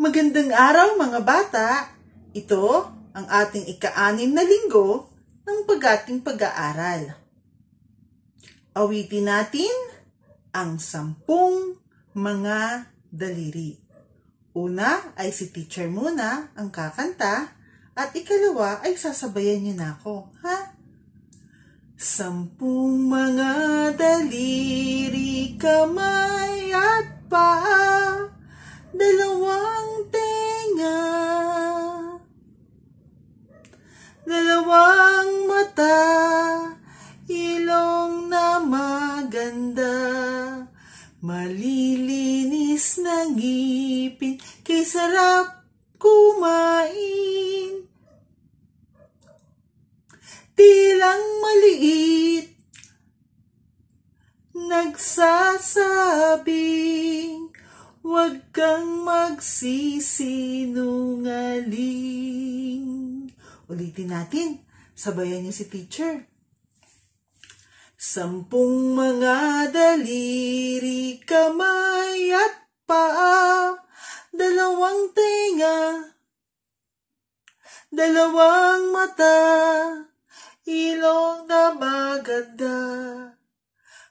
Magandang araw mga bata! Ito ang ating ikaanin na linggo ng pag pag-aaral. Awitin natin ang sampung mga daliri. Una ay si teacher muna ang kakanta at ikalawa ay sasabayan niyo na ako, ha? Sampung mga daliri, kamay at paa dalawang tenga, dalawang mata, ilong na maganda, malilinis na ngipin, kay kumain. Tilang maliit, nagsasabing Huwag kang magsisinungaling. Ulitin natin. Sabayan niyo si teacher. Sampung mga daliri, kamay at paa, dalawang tenga, dalawang mata, ilong na maganda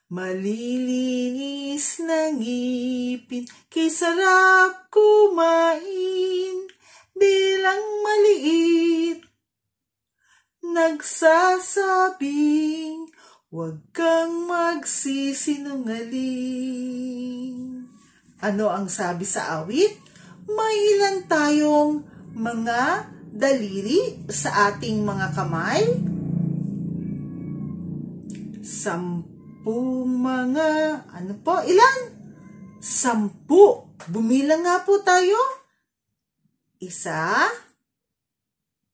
Malilinis na ngipin, kisarap kumain, bilang maliit. Nagsasabing, huwag kang magsisinungaling. Ano ang sabi sa awit? May ilan tayong mga daliri sa ating mga kamay? Sampu pong mga, ano po, ilan? Sampu. Bumilang nga po tayo. Isa,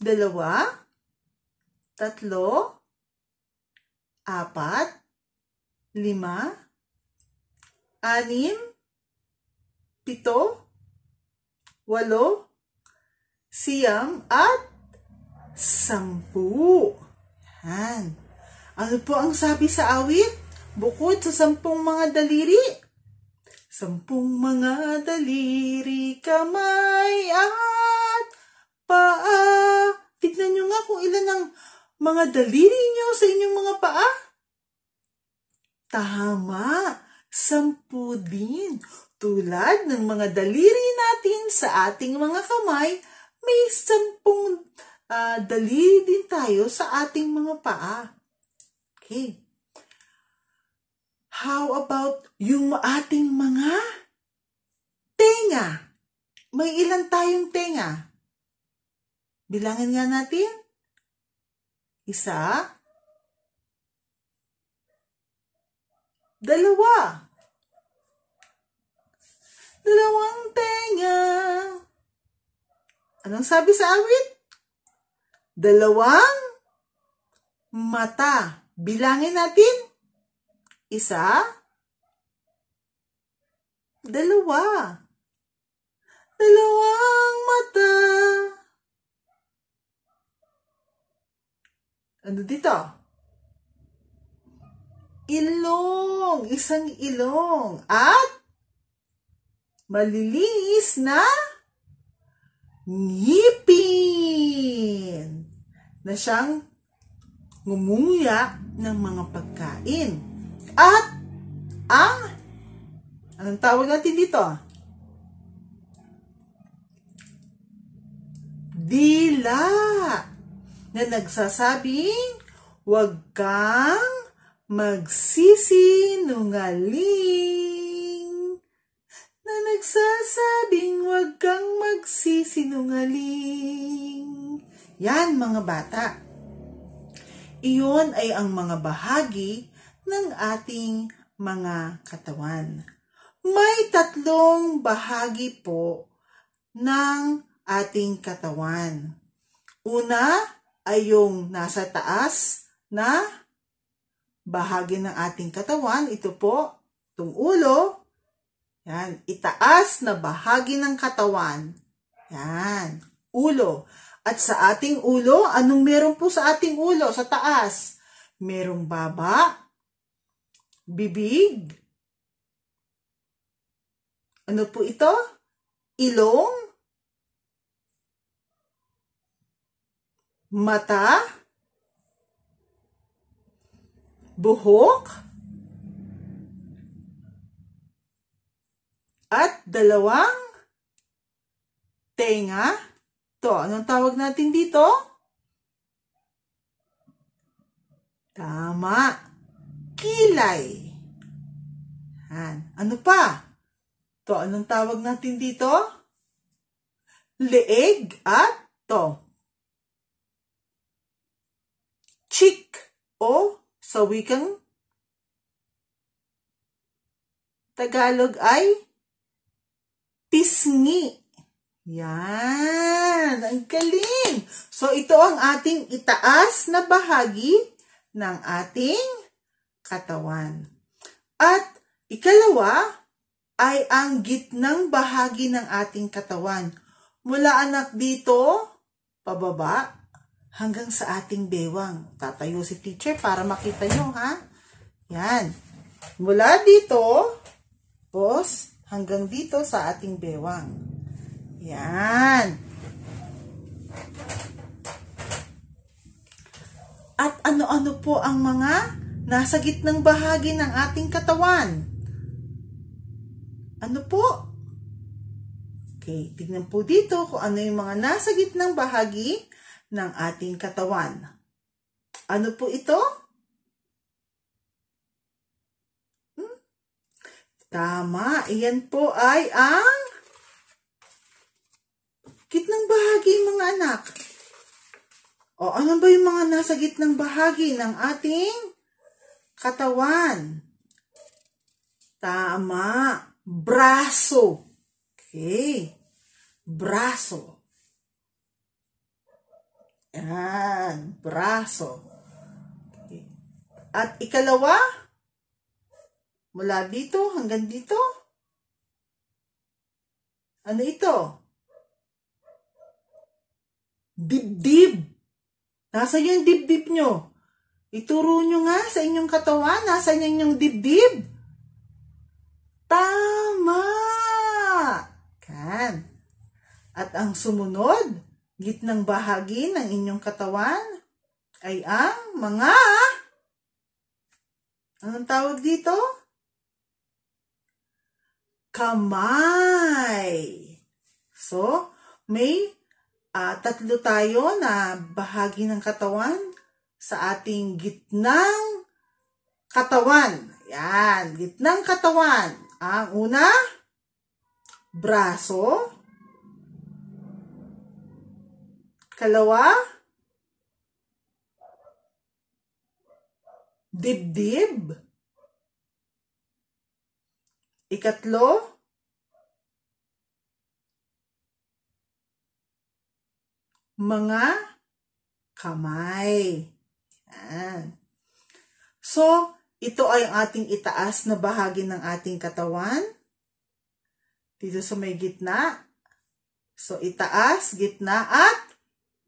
dalawa, tatlo, apat, lima, anim, pito, walo, siyam, at sampu. Yan. Ano po ang sabi sa awit? Bukod sa sampung mga daliri, sampung mga daliri, kamay at paa. Tignan nyo nga kung ilan ang mga daliri nyo sa inyong mga paa. Tama, sampu din. Tulad ng mga daliri natin sa ating mga kamay, may sampung uh, daliri din tayo sa ating mga paa. Okay. How about yung ating mga tenga? May ilan tayong tenga? Bilangin nga natin. Isa. Dalawa. Dalawang tenga. Anong sabi sa awit? Dalawang mata. Bilangin natin. Isa? Dalawa. Dalawang mata. Ano dito? Ilong. Isang ilong. At malilinis na ngipin na siyang ngumunga ng mga pagkain at ang ah, anong tawag natin dito? Dila na nagsasabing huwag kang magsisinungaling na nagsasabing huwag kang magsisinungaling. Yan mga bata. Iyon ay ang mga bahagi ng ating mga katawan. May tatlong bahagi po ng ating katawan. Una ay yung nasa taas na bahagi ng ating katawan. Ito po, itong ulo. Yan, itaas na bahagi ng katawan. Yan, ulo. At sa ating ulo, anong meron po sa ating ulo, sa taas? Merong baba, Bibig? Ano po ito? Ilong? Mata? Buhok? At dalawang tenga? To, anong tawag natin dito? Tama kilay. Han. Ano pa? To, anong tawag natin dito? Leeg at to. Cheek o sa wikang Tagalog ay pisngi. Yan! Ang galing! So, ito ang ating itaas na bahagi ng ating katawan. At ikalawa ay ang gitnang bahagi ng ating katawan. Mula anak dito, pababa, hanggang sa ating bewang. Tatayo si teacher para makita nyo, ha? Yan. Mula dito, boss, hanggang dito sa ating bewang. Yan. At ano-ano po ang mga nasa gitnang bahagi ng ating katawan. Ano po? Okay, tignan po dito kung ano yung mga nasa gitnang bahagi ng ating katawan. Ano po ito? Hmm? Tama, iyan po ay ang gitnang bahagi mga anak. O, ano ba yung mga nasa gitnang bahagi ng ating katawan. Tama. Braso. Okay. Braso. Yan. Braso. Okay. At ikalawa, mula dito hanggang dito, ano ito? Dibdib. Nasa yung dibdib nyo? Ituro nyo nga sa inyong katawan, nasa inyong dibdib. Tama! Kan. At ang sumunod, gitnang bahagi ng inyong katawan ay ang mga Anong tawag dito? Kamay. So, may uh, tatlo tayo na bahagi ng katawan sa ating gitnang katawan. Yan, gitnang katawan. Ang una, braso. Kalawa, dibdib. Ikatlo, mga kamay. Yan. So, ito ay ating itaas na bahagi ng ating katawan. Dito sa may gitna. So, itaas, gitna, at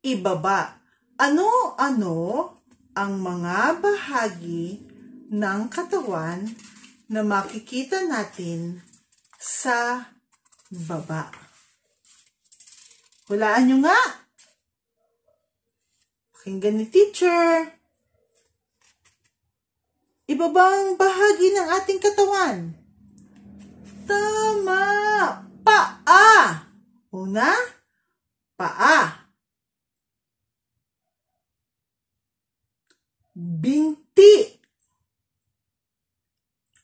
ibaba. Ano-ano ang mga bahagi ng katawan na makikita natin sa baba. Hulaan nyo nga! Pakinggan ni teacher! ibabang bahagi ng ating katawan. Tama! Paa! Una, paa. Binti.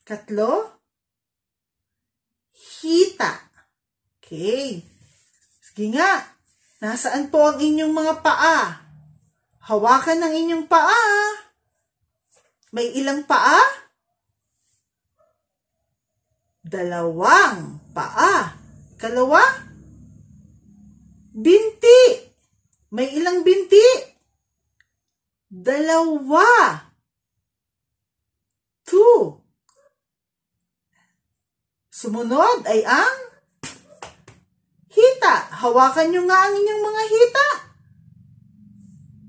Katlo, hita. Okay. Sige nga. Nasaan po ang inyong mga paa? Hawakan ng inyong paa. May ilang paa? Dalawang paa. Kalawa? Binti. May ilang binti? Dalawa. Two. Sumunod ay ang hita. Hawakan nyo nga ang inyong mga hita.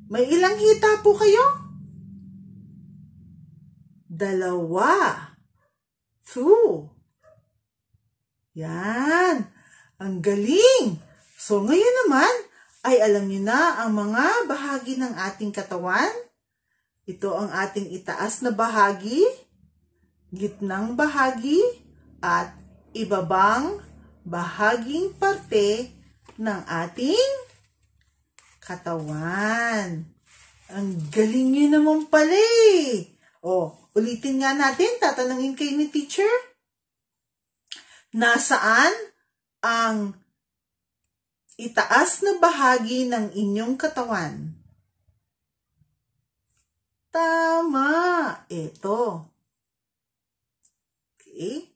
May ilang hita po kayo? Dalawa. Two. Yan. Ang galing! So, ngayon naman, ay alam niyo na ang mga bahagi ng ating katawan. Ito ang ating itaas na bahagi, gitnang bahagi, at ibabang bahaging parte ng ating katawan. Ang galing niyo naman pala eh! Oh, ulitin nga natin, tatanungin kay ni teacher. Nasaan ang itaas na bahagi ng inyong katawan? Tama! Ito. Okay?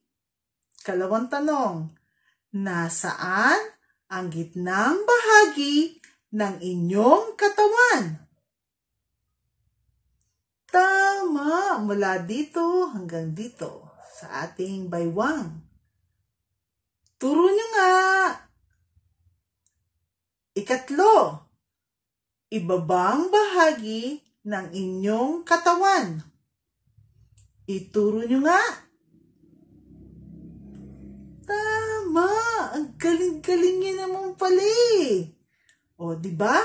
Kalawang tanong. Nasaan ang gitnang bahagi ng inyong katawan? tama mula dito hanggang dito sa ating baywang. Turo nyo nga! Ikatlo, ibabang bahagi ng inyong katawan. Ituro nyo nga! Tama! Ang galing-galing niya naman pala eh! O, di ba?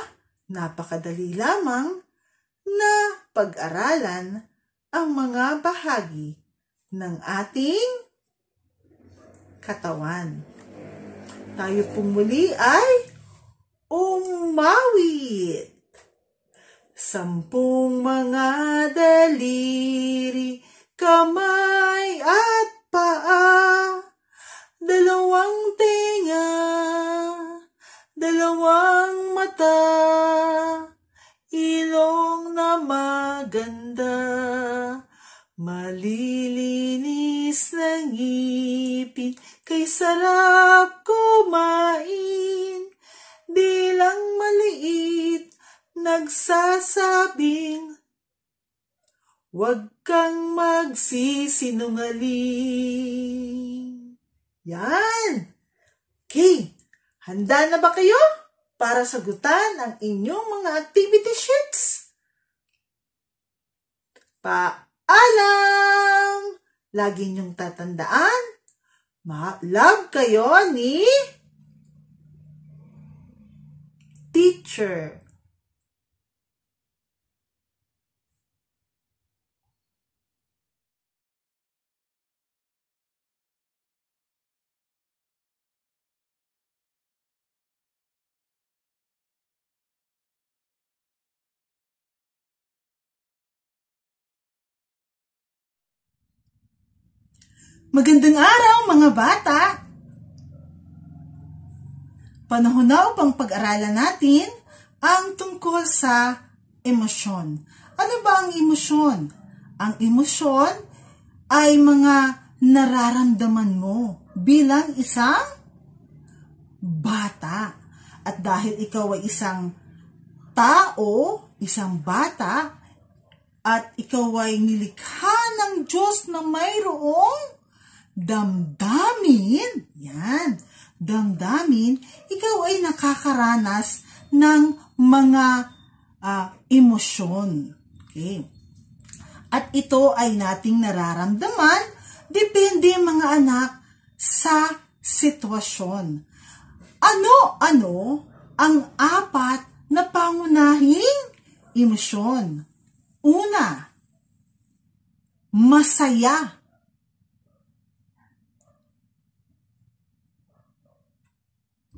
Napakadali lamang na pag-aralan ang mga bahagi ng ating katawan. Tayo pong muli ay umawit. Sampung mga daliri, kamay at paa, dalawang tenga, dalawang mata, ilong na maganda, malilinis ng ngipin, kay sarap kumain, bilang maliit, nagsasabing, wag kang magsisinungaling. Yan! Okay, handa na ba kayo? para sagutan ang inyong mga activity sheets. Paalam! Lagi niyong tatandaan, ma-love kayo ni teacher. Magandang araw mga bata! Panahon na upang pag-aralan natin ang tungkol sa emosyon. Ano ba ang emosyon? Ang emosyon ay mga nararamdaman mo bilang isang bata. At dahil ikaw ay isang tao, isang bata, at ikaw ay nilikha ng Diyos na mayroong damdamin, yan, damdamin, ikaw ay nakakaranas ng mga uh, emosyon. Okay. At ito ay nating nararamdaman, depende mga anak, sa sitwasyon. Ano-ano ang apat na pangunahing emosyon? Una, masaya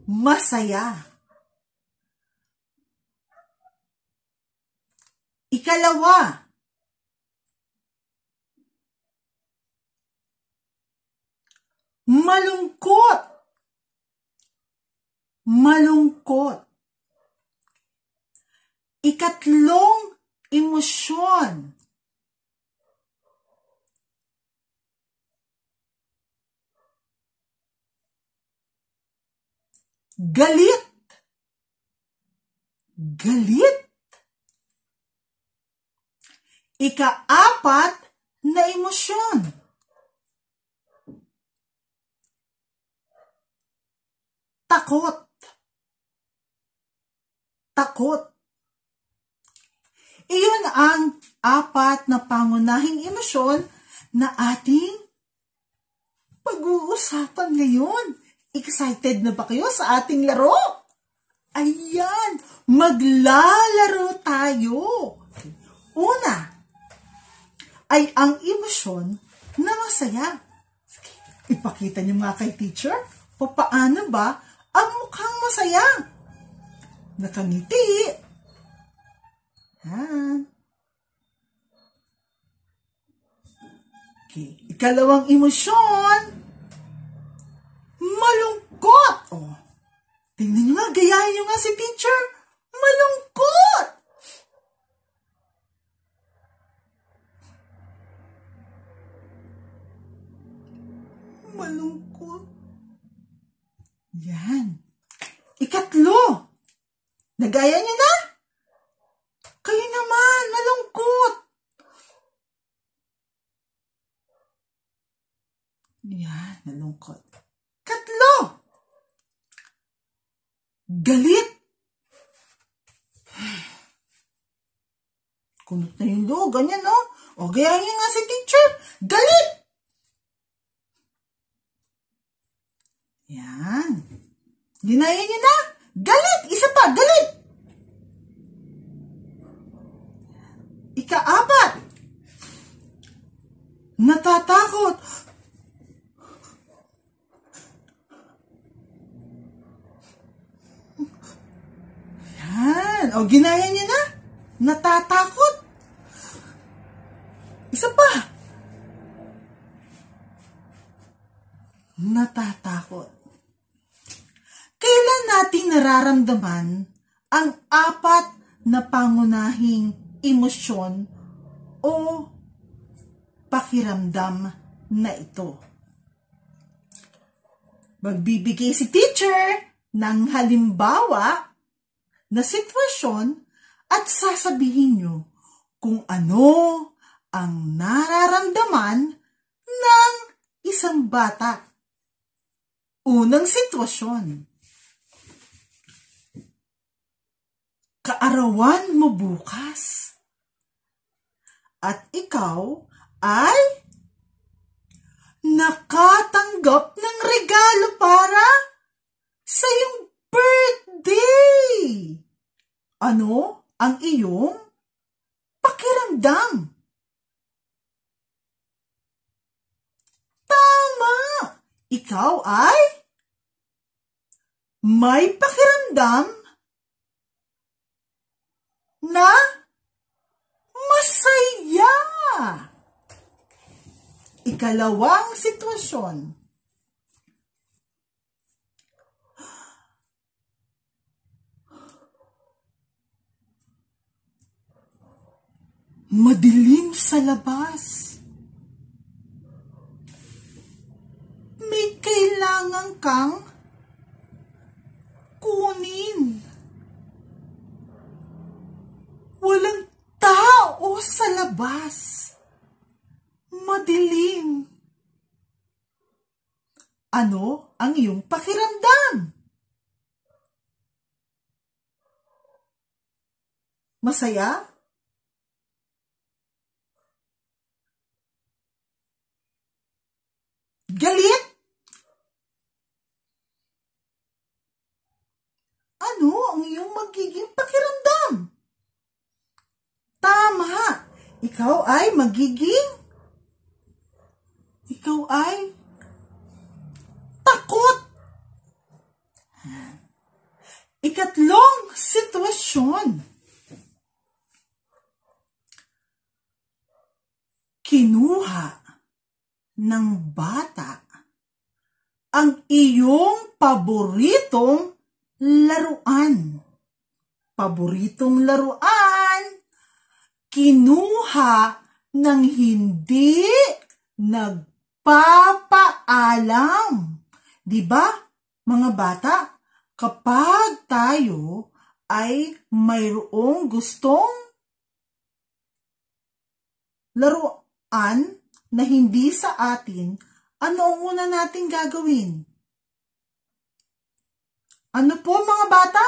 masaya. Ikalawa, malungkot. Malungkot. Ikatlong emosyon Galit. Galit. Ikaapat na emosyon. Takot. Takot. Iyon ang apat na pangunahing emosyon na ating pag-uusapan ngayon. Excited na ba kayo sa ating laro? Ayan, maglalaro tayo. Una ay ang emosyon na masaya. Ipakita niyo mga kay teacher, paano ba ang mukhang masaya? Nakangiti. Ha? Okay. Ikalawang emosyon Malungkot! Oh, tingnan nyo nga, gayahin nyo nga si teacher. Malungkot! Malungkot. Yan. Ikatlo. Nagaya nyo na? Kayo naman, malungkot. Yan, nalungkot. Galit! Kunot na yung loob. Ganyan, no? O, gayahin nga si teacher. Galit! Yan. Ginayin niyo na. Galit! Isa pa, galit! Ika-apat. Natatakot. O, ginaya niya na. Natatakot. Isa pa. Natatakot. Kailan natin nararamdaman ang apat na pangunahing emosyon o pakiramdam na ito? Magbibigay si teacher ng halimbawa na sitwasyon at sasabihin nyo kung ano ang nararamdaman ng isang bata. Unang sitwasyon. Kaarawan mo bukas. At ikaw ay nakatanggap ng regalo para sa iyong birthday ano ang iyong pakiramdam. Tama! Ikaw ay may pakiramdam na masaya. Ikalawang sitwasyon Madilim sa labas. May kailangan kang kunin. Walang tao sa labas. Madilim. Ano ang iyong pakiramdam? Masaya? magiging ikaw ay takot. Ikatlong sitwasyon. Kinuha ng bata ang iyong paboritong laruan. Paboritong laruan, kinuha nang hindi nagpapaalam. 'Di ba? Mga bata, kapag tayo ay mayroong gustong laruan na hindi sa atin, ano ang una natin gagawin? Ano po mga bata?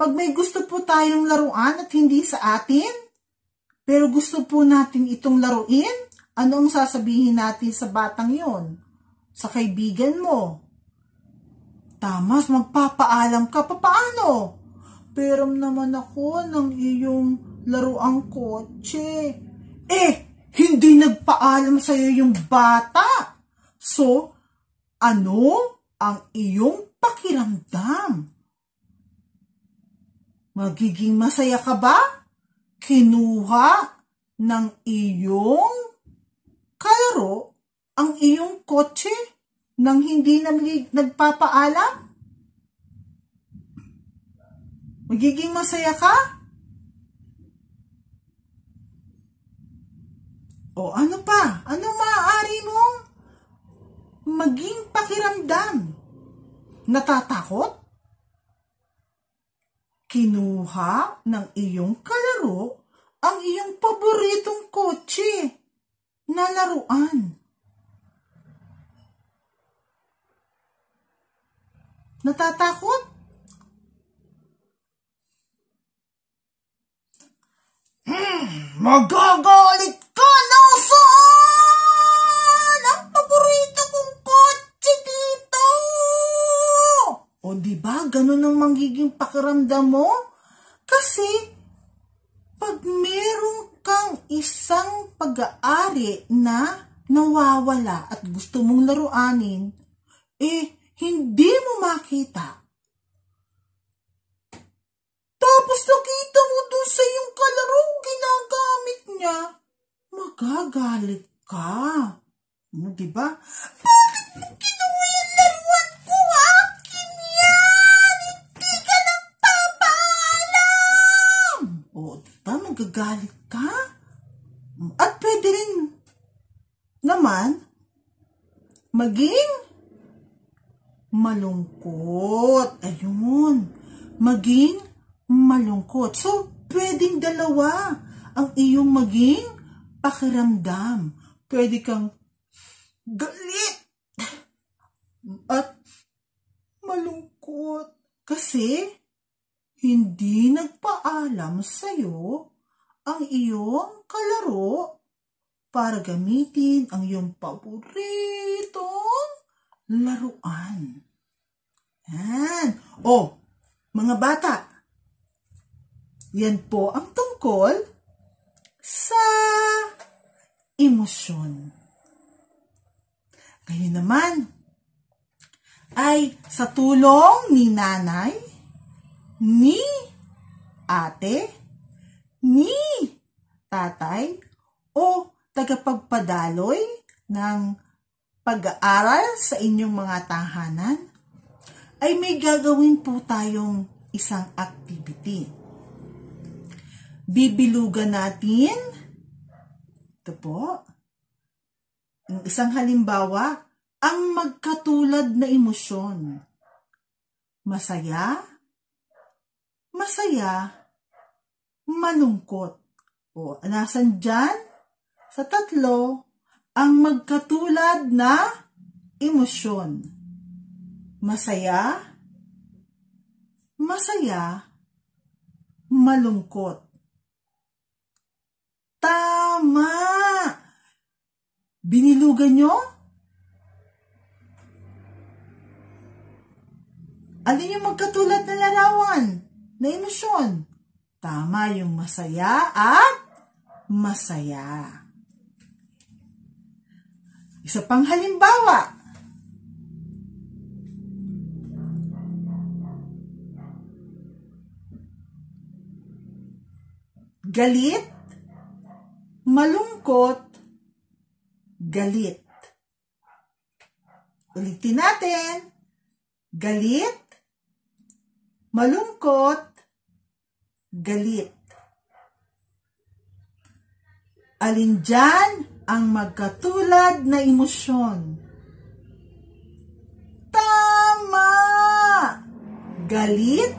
Pag may gusto po tayong laruan at hindi sa atin, pero gusto po natin itong laruin? Anong sasabihin natin sa batang yon? Sa kaibigan mo? Tamas, magpapaalam ka. Paano? Pero naman ako ng iyong laruang kotse. Eh, hindi nagpaalam sa'yo yung bata. So, ano ang iyong pakiramdam? Magiging masaya ka ba? kinuha ng iyong kalaro ang iyong kotse nang hindi nagpapaalam? Magiging masaya ka? O ano pa? Ano maaari mong maging pakiramdam? Natatakot? Kinuha ng iyong kalaro ang iyong paboritong kotse na laruan. Natatakot? Hmm, magagalit ka, Nelson! O di ba ganun ang magiging pakiramdam mo? Kasi pag meron kang isang pag-aari na nawawala at gusto mong laruanin, eh hindi mo makita. Tapos nakita mo dun sa yung kalaro ginagamit niya, magagalit ka. Ano, diba? Paano? ba magagalit ka? At pwede rin naman maging malungkot. Ayun. Maging malungkot. So, pwedeng dalawa ang iyong maging pakiramdam. Pwede kang galit at malungkot. Kasi, hindi nagpaalam sa'yo ang iyong kalaro para gamitin ang iyong paboritong laruan. Yan. O, mga bata, yan po ang tungkol sa emosyon. Ngayon naman, ay sa tulong ni nanay, ni ate, ni tatay, o tagapagpadaloy ng pag-aaral sa inyong mga tahanan, ay may gagawin po tayong isang activity. Bibilugan natin, ito po, isang halimbawa, ang magkatulad na emosyon. Masaya, masaya, malungkot. O, nasan dyan? Sa tatlo, ang magkatulad na emosyon. Masaya, masaya, malungkot. Tama! Binilugan nyo? Alin yung magkatulad na larawan? na emosyon. Tama yung masaya at masaya. Isa pang halimbawa. Galit, malungkot, galit. Ulitin natin. Galit, malungkot, galit. Alin dyan ang magkatulad na emosyon? Tama! Galit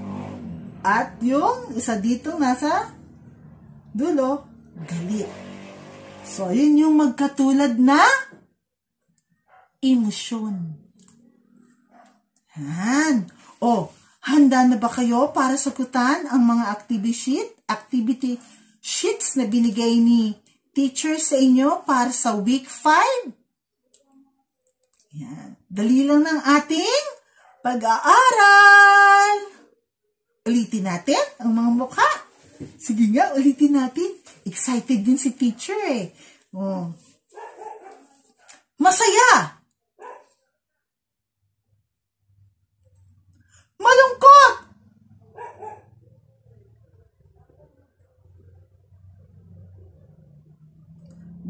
at yung isa dito nasa dulo, galit. So, yun yung magkatulad na emosyon. Han. O, oh, Handa na ba kayo para sagutan ang mga activity sheet, activity sheets na binigay ni teacher sa inyo para sa week 5? Yan. Dali lang ng ating pag-aaral. Ulitin natin ang mga mukha. Sige nga, ulitin natin. Excited din si teacher eh. Oh. Masaya! Malungkot!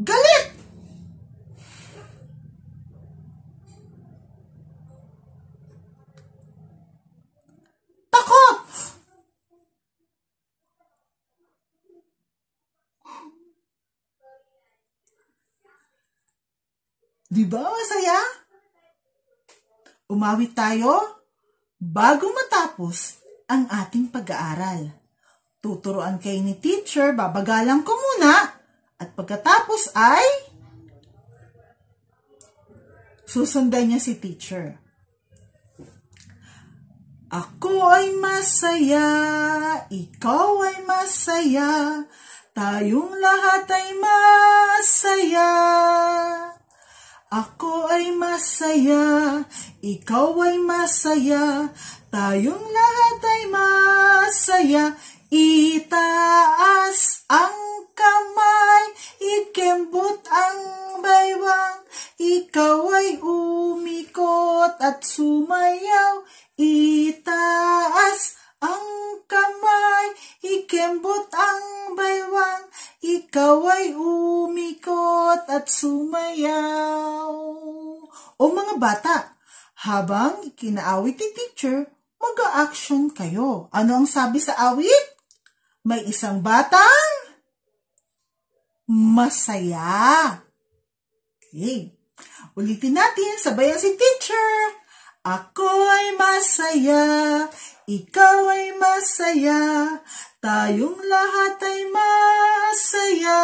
Galit! Takot! Di ba masaya? Umawit tayo? Bago matapos ang ating pag-aaral, tuturuan kayo ni teacher, babagalan ko muna, at pagkatapos ay susundan niya si teacher. Ako ay masaya, ikaw ay masaya, tayong lahat ay masaya. Ako ay masaya, ikaw ay masaya, tayong lahat ay masaya. Itaas ang kamay, ikembot ang baywang, ikaw ay umikot at sumayaw. Itaas ang kamay, ikembot ang baywang, ikaw ay umikot at sumayaw. O mga bata, habang ikinaawit ni teacher, mag-action a kayo. Ano ang sabi sa awit? May isang batang masaya. Okay. Ulitin natin, sabayan si teacher. Ako ay masaya, ikaw ay masaya, tayong lahat ay masaya.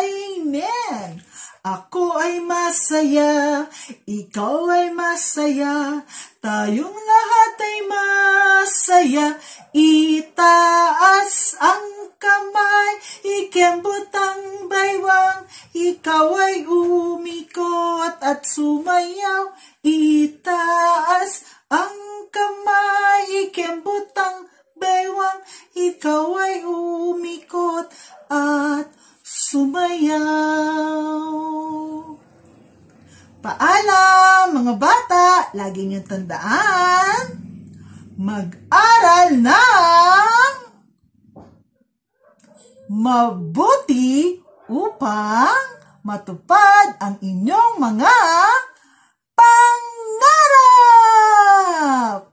Amen! Ako ay masaya, ikaw ay masaya, tayong lahat ay masaya. Itaas ang kamay, ikembotang baywang, ikaw ay umikot at sumayaw, itaas ang kamay, ikembotang baywang, ikaw ay umikot at sumayaw. Paalam mga bata, lagi niyong tandaan, mag-aral ng mabuti upang matupad ang inyong mga pangarap!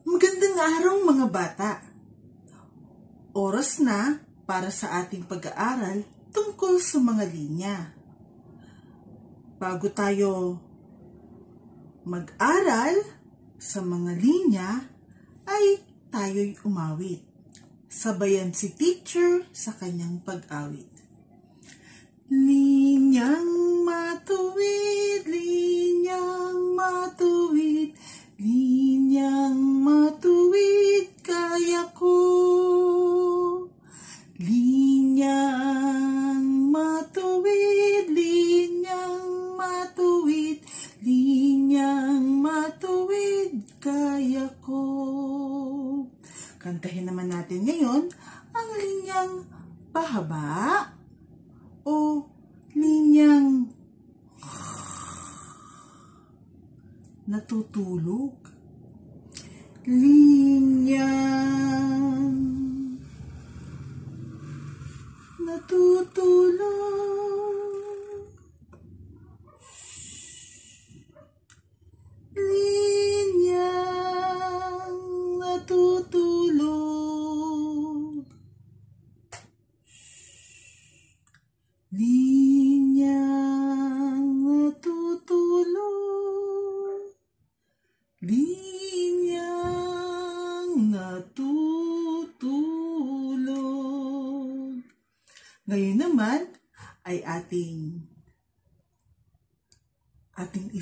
Magandang araw mga bata! Oras na para sa ating pag-aaral tungkol sa mga linya. Bago tayo mag-aral sa mga linya, ay tayo'y umawit. Sabayan si teacher sa kanyang pag-awit. Linyang matuwid, linyang matuwid, Niyang matuwid kaya ko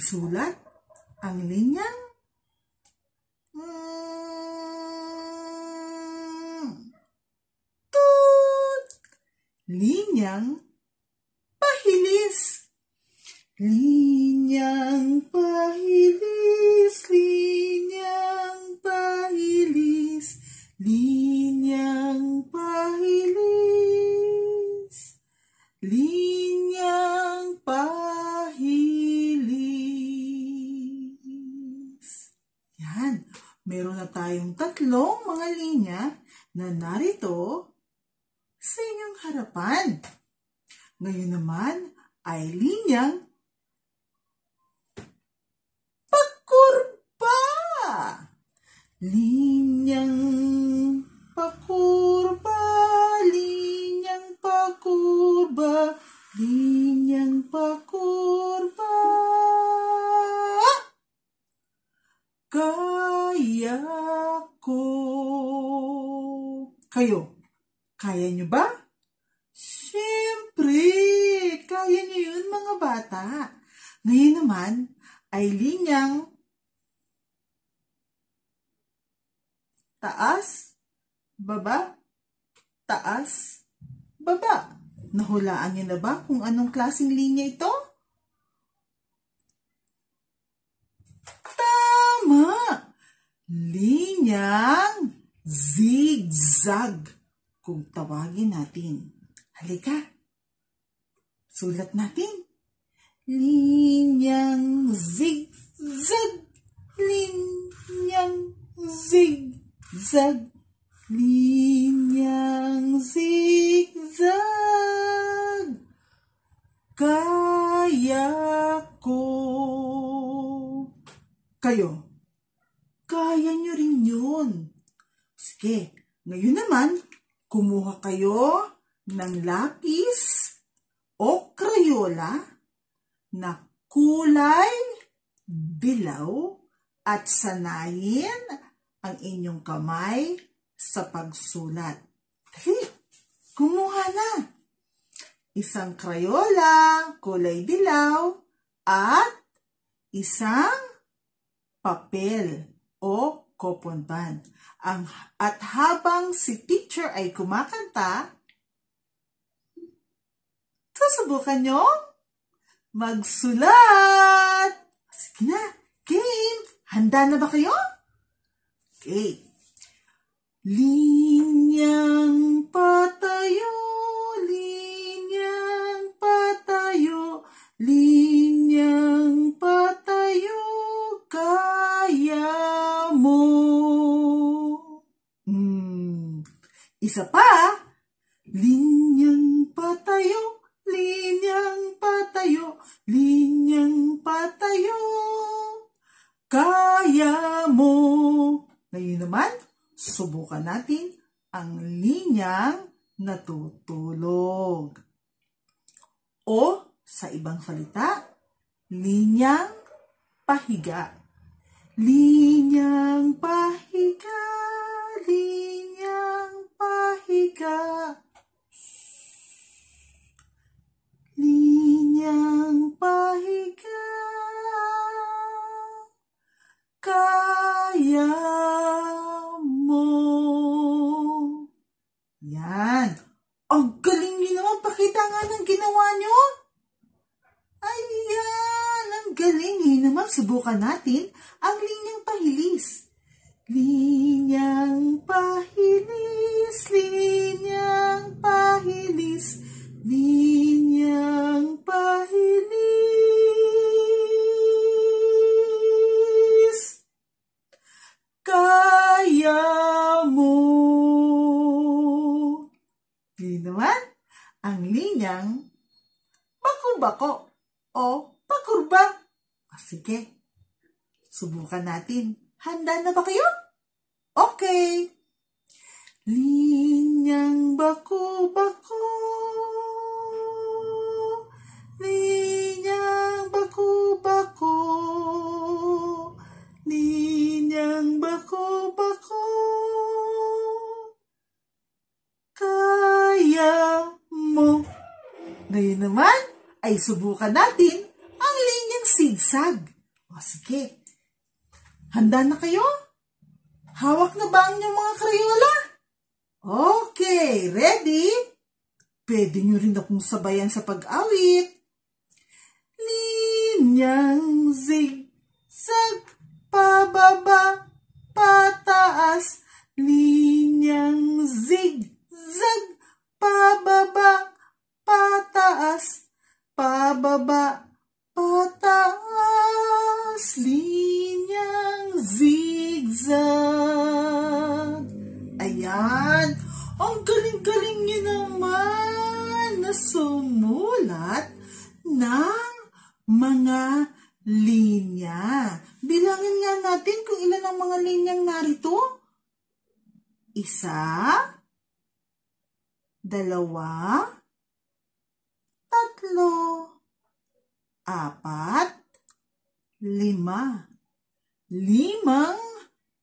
isulat ang linya ko kayo. Kaya nyo ba? Siyempre, kaya nyo yun mga bata. Ngayon naman ay linyang taas, baba, taas, baba. Nahulaan nyo na ba kung anong klaseng linya ito? linyang zigzag kung tawagin natin. Halika, sulat natin. Linyang zigzag, linyang zigzag, linyang zigzag. Kaya ko. Kayo kaya nyo rin yun. Sige, ngayon naman, kumuha kayo ng lapis o crayola na kulay dilaw at sanayin ang inyong kamay sa pagsulat. Dali, kumuha na. Isang crayola, kulay dilaw, at isang papel o Kopon Band. Ang, at habang si teacher ay kumakanta, susubukan nyo magsulat. Sige na, game! Handa na ba kayo? Okay. Linyang patayo Isa pa, linyang patayo, linyang patayo, linyang patayo, kaya mo. Ngayon naman, subukan natin ang linyang natutulog. O sa ibang salita, linyang pahiga. Linyang pahiga. subukan natin ang linyang sigsag. O sige, handa na kayo? Hawak na ba ang inyong mga krayola? Okay, ready? Pwede nyo rin akong sabayan sa pag-awit. Linyang zigzag, pababa, pataas. Linyang zigzag, pababa, pataas pababa, pataas, linyang zigzag. Ayan, ang galing-galing niyo naman na sumulat ng mga linya. Bilangin nga natin kung ilan ang mga linyang narito. Isa, dalawa, tatlo, apat, lima. Limang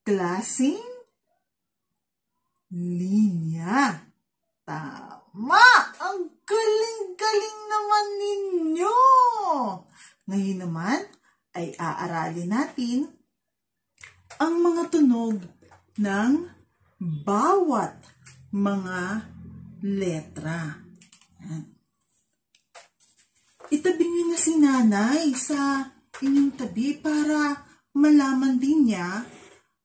klasing linya. Tama! Ang galing-galing naman ninyo! Ngayon naman ay aaralin natin ang mga tunog ng bawat mga letra. Yan itabi nyo na si nanay sa inyong tabi para malaman din niya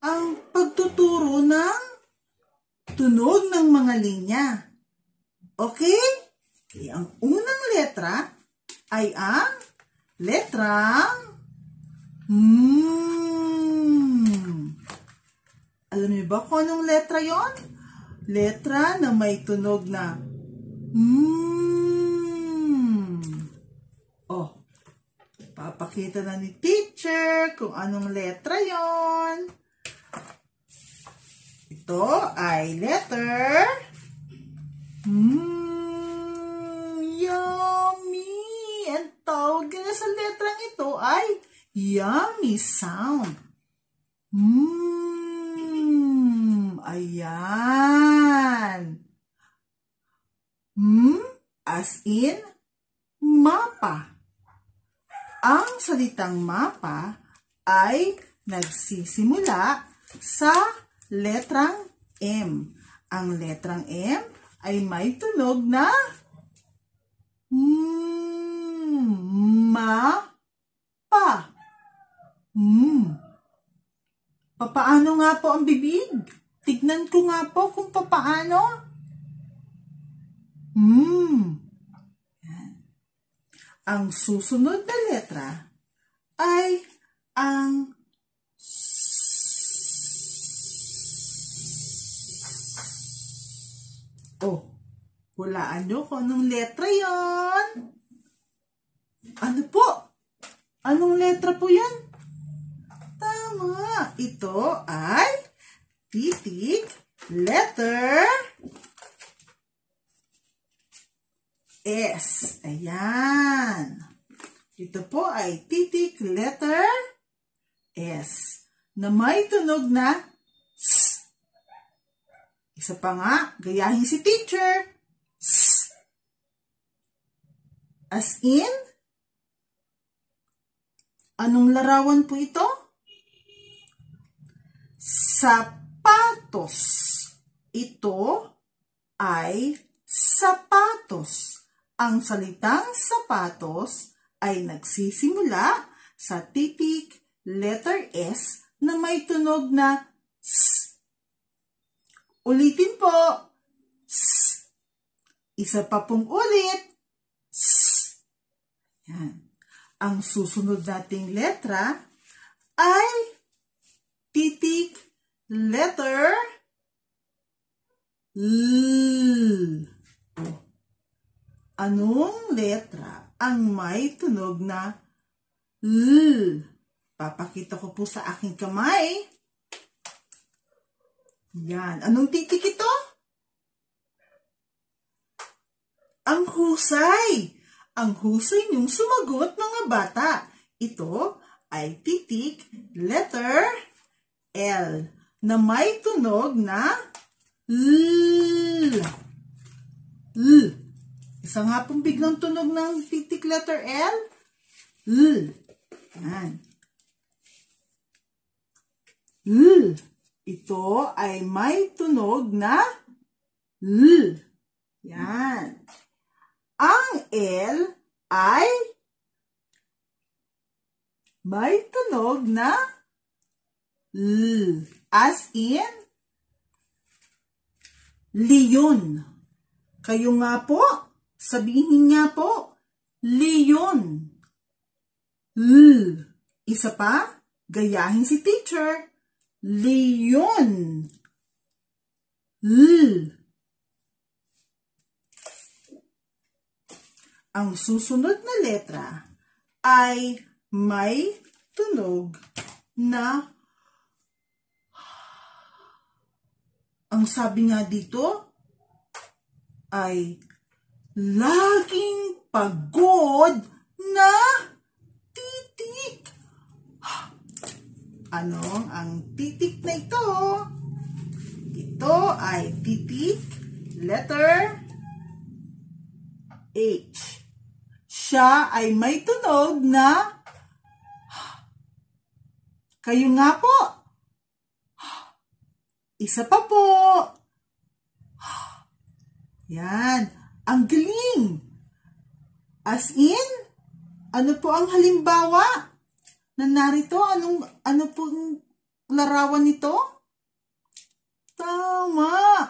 ang pagtuturo ng tunog ng mga linya. Okay? okay e ang unang letra ay ang letrang M. Alam niyo ba kung anong letra yon? Letra na may tunog na M. Nakita na ni teacher kung anong letra yon. Ito ay letter Mmm, yummy! Ang tawag na sa letrang ito ay yummy sound. Mmm, ayan. Mmm, as in mapa ang salitang mapa ay nagsisimula sa letrang M. Ang letrang M ay may tunog na ma-pa. Mm. Papaano nga po ang bibig? Tignan ko nga po kung papaano. Mm. Ang susunod na letra ay ang Oh, hulaan nyo kung anong letra yon. Ano po? Anong letra po yan? Tama. Ito ay titik letter S. Ayan. Ito po ay titik letter S na may tunog na S. Isa pa nga, gayahin si teacher. S. As in, anong larawan po ito? Sapatos. Ito ay sapatos. Ang salitang sapatos ay nagsisimula sa titik letter S na may tunog na S. Ulitin po. S. Isa pa pong ulit. S. Yan. Ang susunod nating letra ay titik letter L. Anong letra ang may tunog na L? Papakita ko po sa aking kamay. Yan. Anong titik ito? Ang husay. Ang husay niyong sumagot mga bata. Ito ay titik letter L na may tunog na L. L. Isang hapong biglang tunog ng titik letter L. L. Yan. L. Ito ay may tunog na L. Yan. Ang L ay may tunog na L. As in, Leon. Kayo nga po, Sabihin niya po, leon. L. Isa pa, gayahin si teacher. Leon. L. Ang susunod na letra ay may tunog na ang sabi nga dito ay laging pagod na titik. Ano ang titik na ito? Ito ay titik letter H. Siya ay may tunog na kayo nga po. Isa pa po. Yan. Ang galing! As in, ano po ang halimbawa na narito? Anong, ano pong larawan nito? Tama!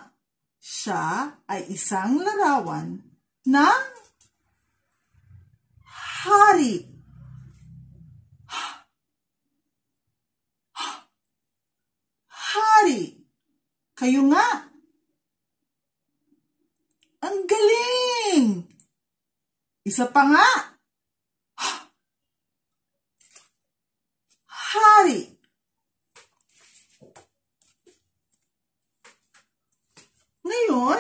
Siya ay isang larawan ng hari. Hari. Kayo nga, ang galing! Isa pa nga. Hari. Ngayon,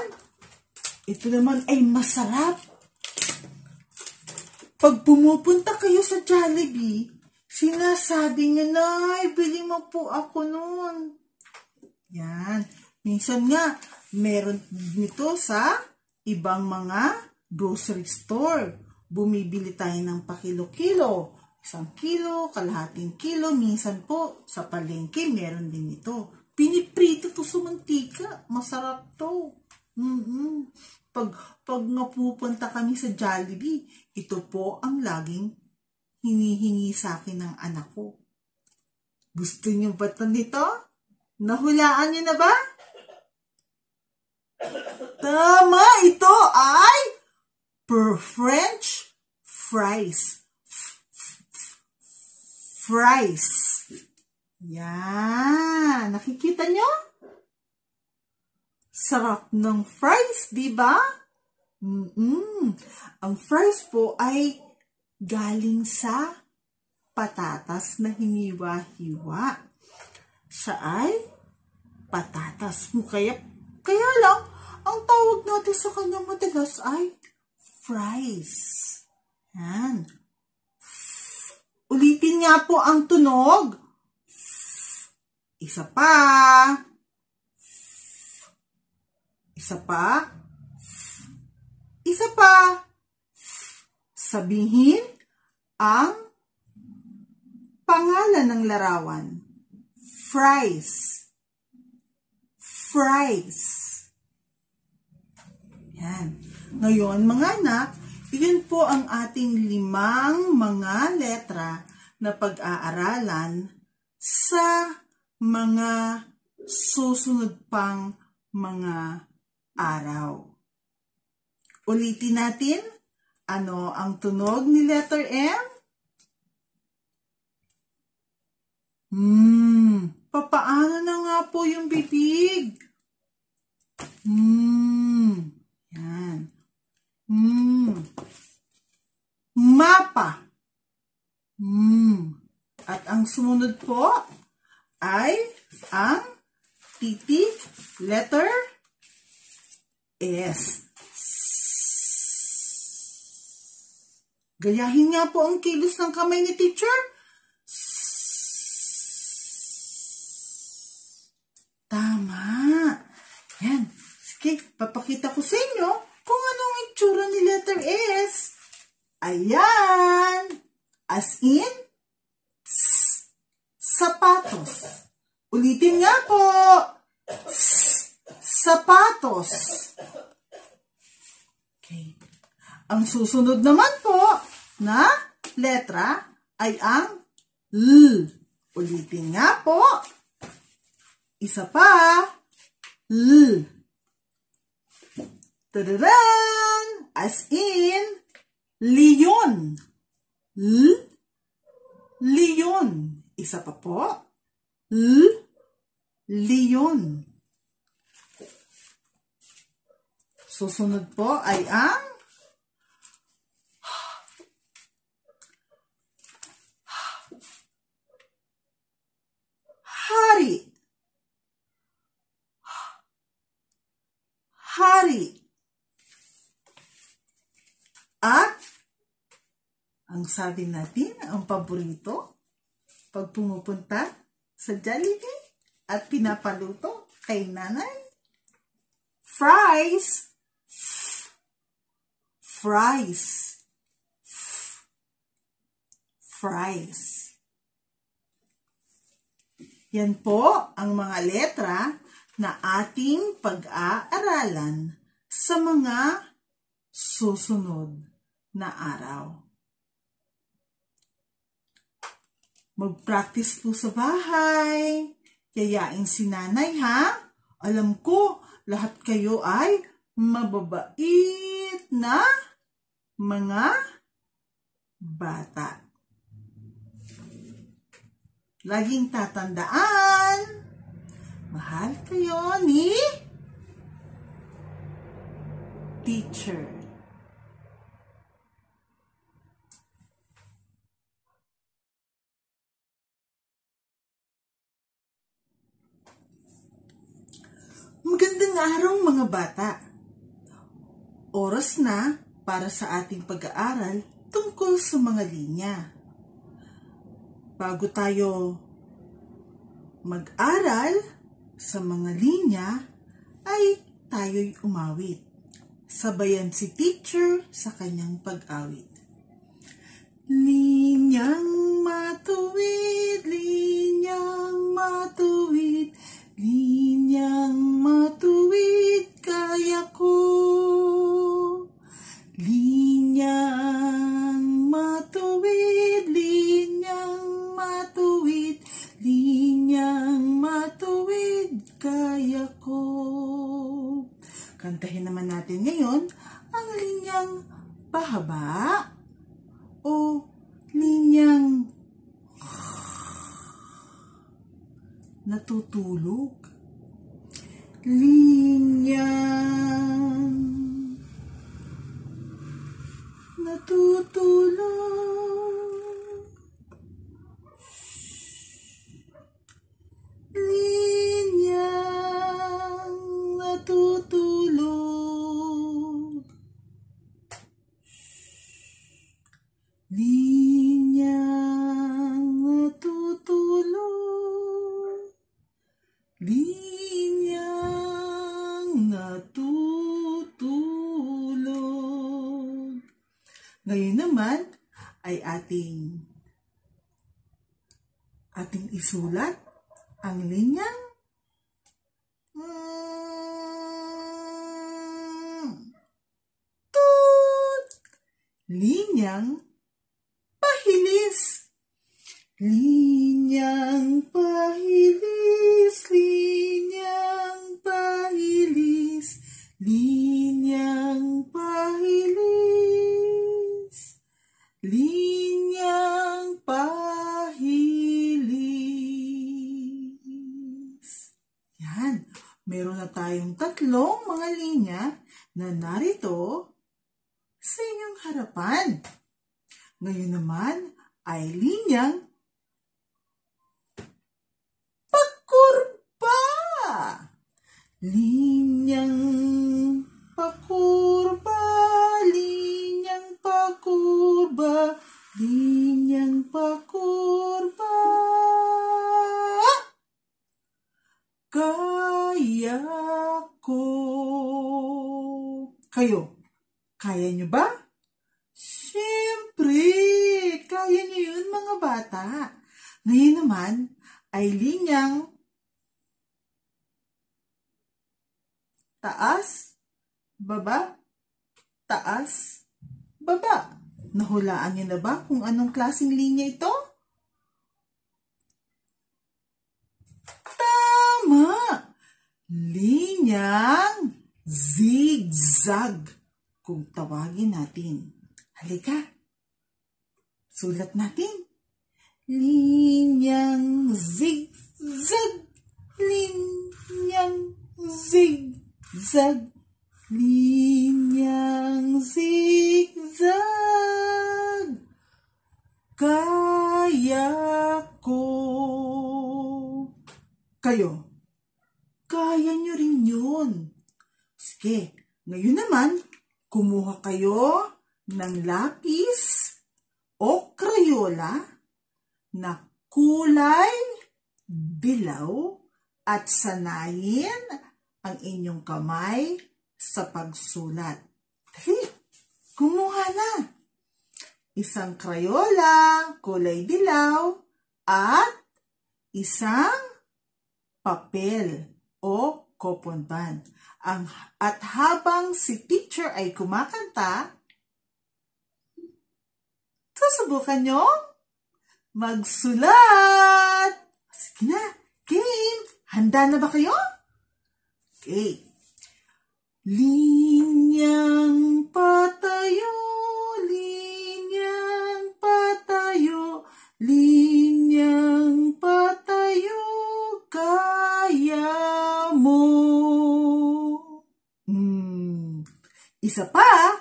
ito naman ay masarap. Pag pumupunta kayo sa Jollibee, sinasabi niya, Nay, bili mo po ako noon. Yan. Minsan nga, meron nito sa ibang mga grocery store. Bumibili tayo ng pakilo-kilo. Isang kilo, kalahating kilo, minsan po sa palengke meron din ito. Piniprito to sa mantika. Masarap to. Mm-hmm. Pag, pag napupunta kami sa Jollibee, ito po ang laging hinihingi sa akin ng anak ko. Gusto niyo ba ito nito? Nahulaan niyo na ba? Tama, ito ay French fries. Fries. Yan. Nakikita nyo? Sarap ng fries, di ba? Mm, mm Ang fries po ay galing sa patatas na hiniwa-hiwa. Sa ay patatas. Kaya kaya lang, ang tawag natin sa kanya madalas ay fries. Yan. Ulitin nga po ang tunog. Isa pa. Isa pa. Isa pa. Sabihin ang pangalan ng larawan. Fries. Fries. Yan. Ngayon, mga anak, iyon po ang ating limang mga letra na pag-aaralan sa mga susunod pang mga araw. Ulitin natin, ano ang tunog ni letter M? Hmm, papaano na nga po yung bibig? Hmm. Mm. Mapa. Mm. At ang sumunod po ay ang titi letter S. Gayahin nga po ang kilos ng kamay ni teacher. Tama. Yan. Sige, papakita ko sa inyo kung ano itsura ni letter S? Ayan! As in, s, sapatos. Ulitin nga po. S, sapatos. Okay. Ang susunod naman po na letra ay ang L. Ulitin nga po. Isa pa. L. Tadadan! As in, Leon. L, Leon. Isa pa po. L, Leon. Susunod po ay ang hari. Hari. At, ang sabi natin, ang paborito, pag pumupunta sa Jollibee at pinapaluto kay nanay, fries, fries, fries. Yan po ang mga letra na ating pag-aaralan sa mga susunod na araw. Mag-practice po sa bahay. Yayain si nanay ha. Alam ko, lahat kayo ay mababait na mga bata. Laging tatandaan, mahal kayo ni teacher. Magandang araw mga bata! Oras na para sa ating pag-aaral tungkol sa mga linya. Bago tayo mag-aral sa mga linya, ay tayo'y umawit. Sabayan si teacher sa kanyang pag-awit. Linyang matuwid, linyang matuwid, Ninyang matuwid kaya ko sulat kanyang pakurba. Kaya ko. Kayo, kaya nyo ba? Siyempre, kaya nyo yun mga bata. Ngayon naman, ay linyang taas, baba, taas, baba. Nahulaan niyo na ba kung anong klaseng linya ito? Tama! Linyang zigzag kung tawagin natin. Halika, sulat natin. Linyang zigzag, linyang zigzag, linyang kanyang zigzag kaya ko kayo kaya nyo rin yun sige ngayon naman kumuha kayo ng lapis o krayola na kulay dilaw at sanayin ang inyong kamay sa pagsulat. Kumuha na. Isang krayola, kulay dilaw, at isang papel o coupon band. Ang, at habang si teacher ay kumakanta, susubukan nyo magsulat. Sige na, game! Handa na ba kayo? Okay. Linyang patayo, linyang patayo, linyang patayo, kaya mo. Hmm. Isa pa,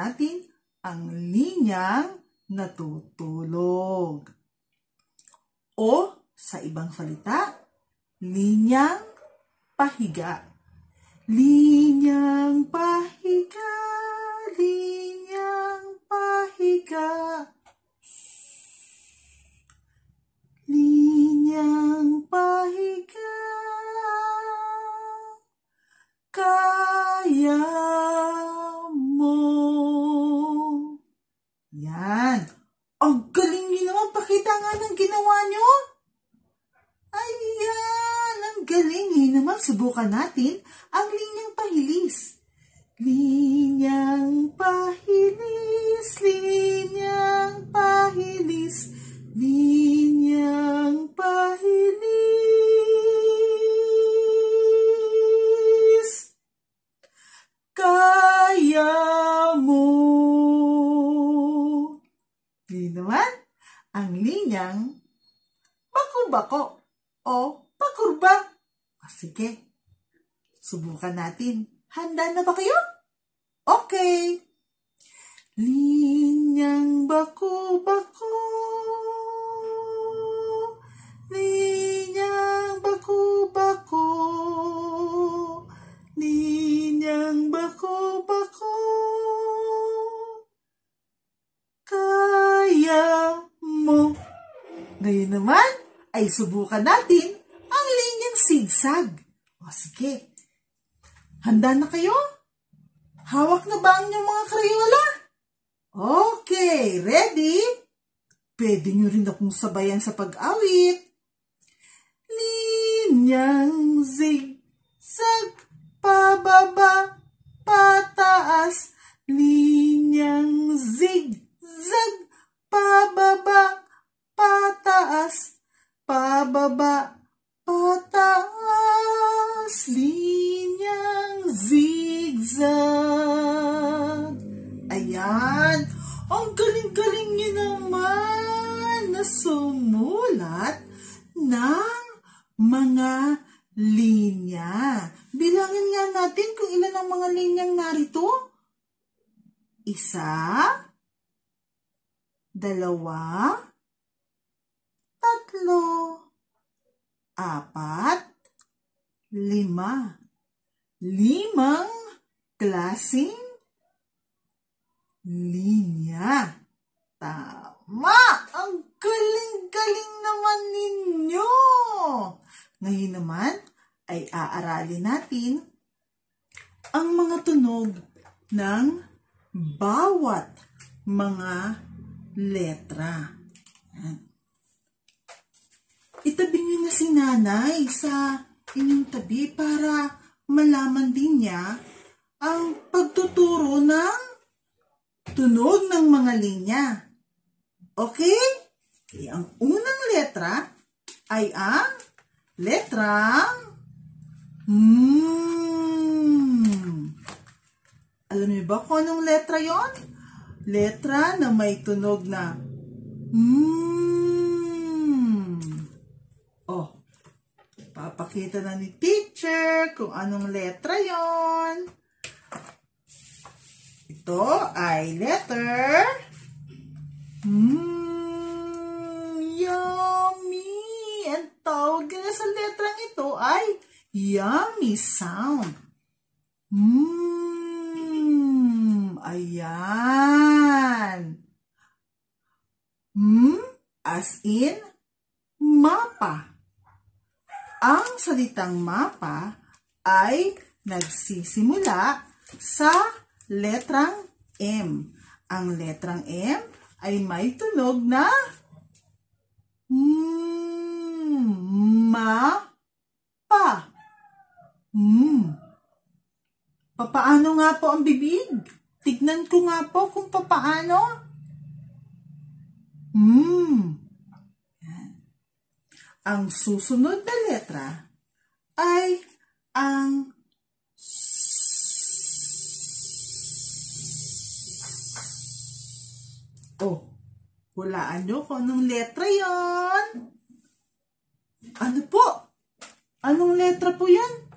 natin ang linyang natutulog. O sa ibang salita, linyang pahiga. Linyang pahiga. subukan natin ang linyang sigsag. O sige, handa na kayo? Hawak na ba ang inyong mga krayola? Okay, ready? Pwede nyo rin akong sabayan sa pag-awit. Linyang zigzag, pababa, pataas. Linyang zigzag, pababa, pataas pababa, pataas, linyang zigzag. Ayan. Ang galing-galing niyo naman na sumulat ng mga linya. Bilangin nga natin kung ilan ang mga linyang narito. Isa, dalawa, tatlo, apat, lima. Limang klasing linya. Tama! Ang galing-galing naman ninyo! Ngayon naman ay aaralin natin ang mga tunog ng bawat mga letra. Yan itabi nyo na si nanay sa inyong tabi para malaman din niya ang pagtuturo ng tunog ng mga linya. Okay? Okay, eh, ang unang letra ay ang letrang M. Alam niyo ba kung anong letra yon? Letra na may tunog na M. Makita na ni teacher kung anong letra yon. Ito ay letter Mmm, yummy! Ang tawag na sa letrang ito ay yummy sound. Mmm, ayan. Mmm, as in mapa. Ang salitang mapa ay nagsisimula sa letrang M. Ang letrang M ay may tunog na ma-pa. Mm. Papaano nga po ang bibig? Tignan ko nga po kung papaano. Mm. Ang susunod na letra ay ang Oh, hulaan nyo kung anong letra yon. Ano po? Anong letra po yan?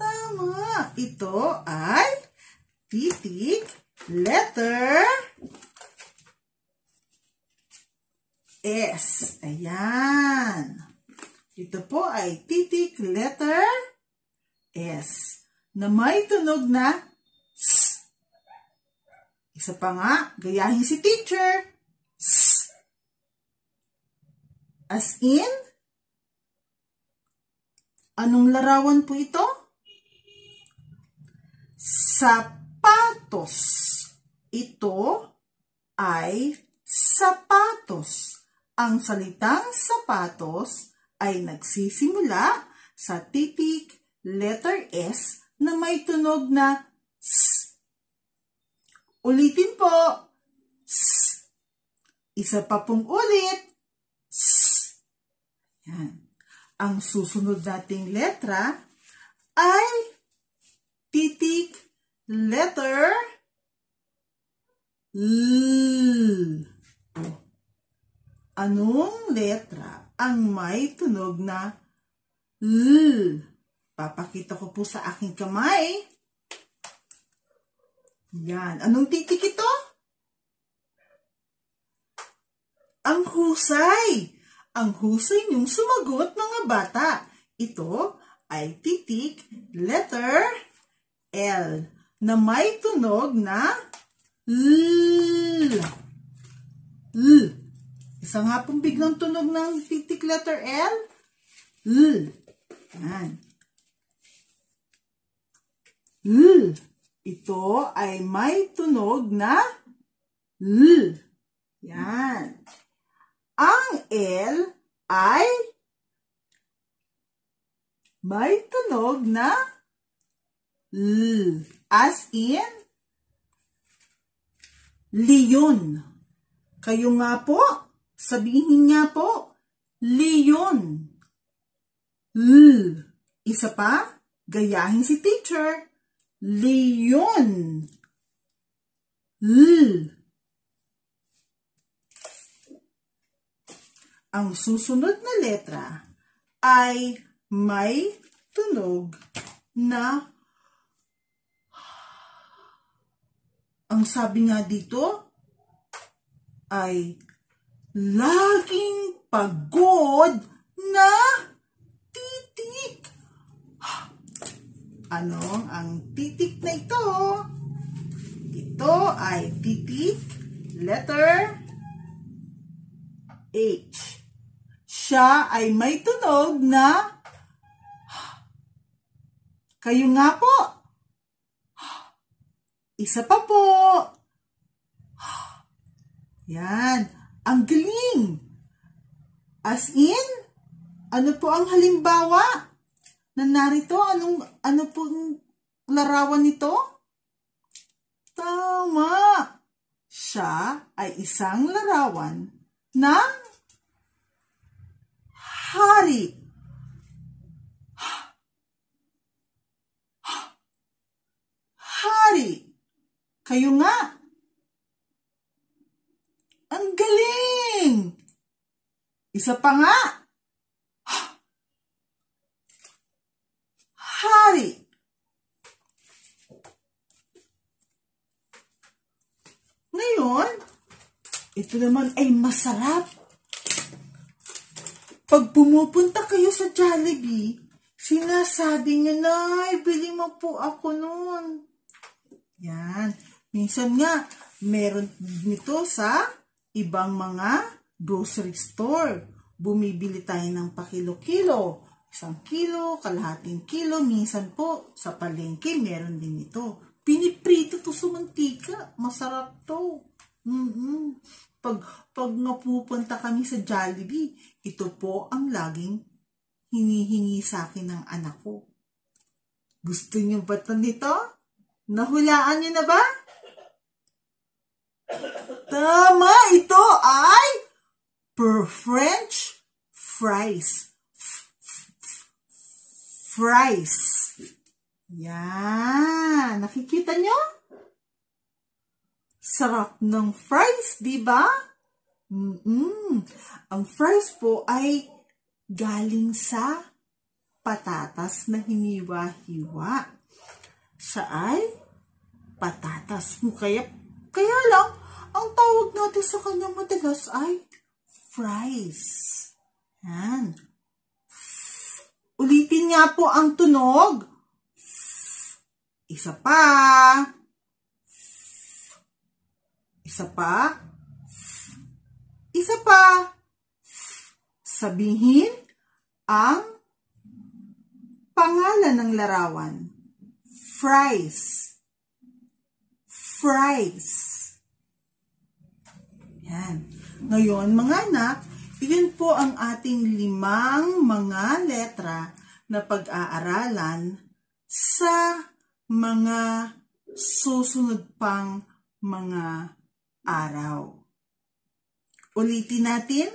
Tama. Ito ay titik letter S. Ayan. Ito po ay titik letter S na may tunog na S. Isa pa nga, gayahin si teacher. S. As in, anong larawan po ito? Sapatos. Ito ay sapatos. Ang salitang sapatos ay nagsisimula sa titik letter S na may tunog na S. Ulitin po. S. Isa pa pong ulit. S. Yan. Ang susunod nating letra ay titik letter L. Anong letra ang may tunog na L? Papakita ko po sa aking kamay. Yan. Anong titik ito? Ang husay. Ang husay niyong sumagot mga bata. Ito ay titik letter L na may tunog na L. L. Isang hapong biglang tunog ng titik letter L. L. Yan. L. Ito ay may tunog na L. Yan. Ang L ay may tunog na L. As in, Leon. Kayo nga po, Sabihin niya po, leon. L. Isa pa, gayahin si teacher. Leon. L. Ang susunod na letra ay may tunog na ang sabi nga dito ay laging pagod na titik. Ano ang titik na ito? Ito ay titik letter H. Siya ay may tunog na kayo nga po. Isa pa po. Yan. Ang galing! As in, ano po ang halimbawa na narito? Anong, ano po pong larawan nito? Tama! Siya ay isang larawan ng hari. Hari. Kayo nga, ang galing! Isa pa nga. Hari. Ngayon, ito naman ay masarap. Pag pumupunta kayo sa Jollibee, sinasabi niya, Nay, bili mo po ako noon. Yan. Minsan nga, meron nito sa ibang mga grocery store. Bumibili tayo ng pakilo-kilo. Isang kilo, kalahating kilo, minsan po sa palengke meron din ito. Piniprito to sa mantika. Masarap to. Mm-mm. Pag, pag napupunta kami sa Jollibee, ito po ang laging hinihingi sa akin ng anak ko. Gusto niyo ba ito nito? Nahulaan niyo na ba? Tama! Ito ay per French fries. Fries. Yan. Nakikita nyo? Sarap ng fries, di ba? Mm, mm Ang fries po ay galing sa patatas na hiniwa-hiwa. Sa ay patatas. Kaya, kaya lang, ang tawag natin sa kanya madalas ay fries. Yan. Ulitin nga po ang tunog. Isa pa. Isa pa. Isa pa. Sabihin ang pangalan ng larawan. Fries. Fries. Yan. Ngayon, mga anak, iyon po ang ating limang mga letra na pag-aaralan sa mga susunod pang mga araw. Ulitin natin,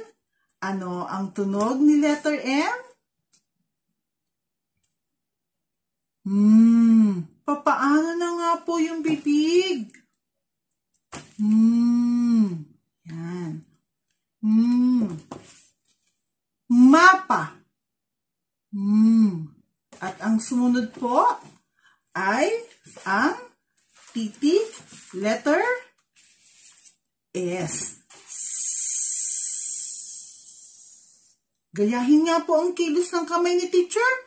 ano ang tunog ni letter M? Hmm, papaano na nga po yung bibig? Hmm. Yan. Mm. Mapa. Mm. At ang sumunod po ay ang titi letter S. Gayahin nga po ang kilos ng kamay ni teacher.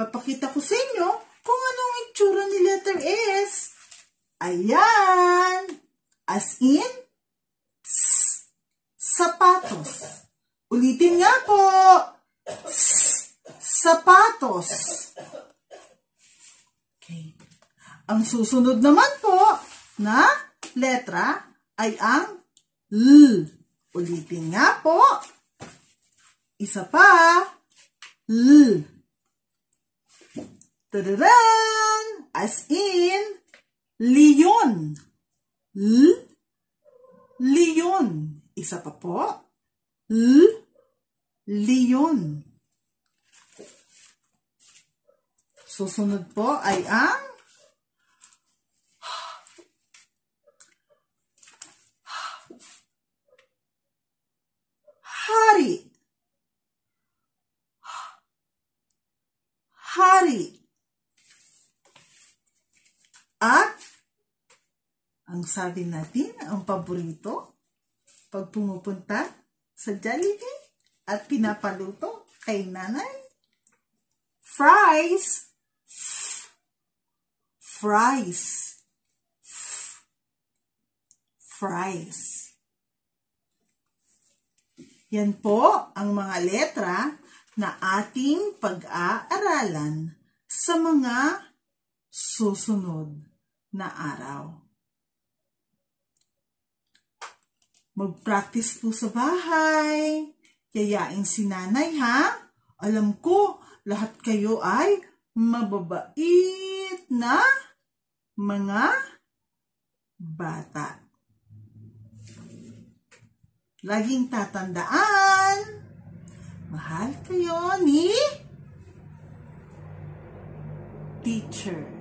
Papakita ko sa inyo kung anong itsura ni letter S. Ayan! As in, s sapatos. Ulitin nga po. sapatos. Okay. Ang susunod naman po na letra ay ang L. Ulitin nga po. Isa pa. L. Tadadan! As in, Leon. L, Leon. Isa pa po. L, Leon. Susunod po ay ang hari. Hari. At, ang sabi natin, ang paborito, pag pumupunta sa Jollibee at pinapaluto kay nanay, fries, fries, fries. Yan po ang mga letra na ating pag-aaralan sa mga susunod na araw. Mag-practice po sa bahay. Yayain si nanay ha. Alam ko, lahat kayo ay mababait na mga bata. Laging tatandaan, mahal kayo ni teacher.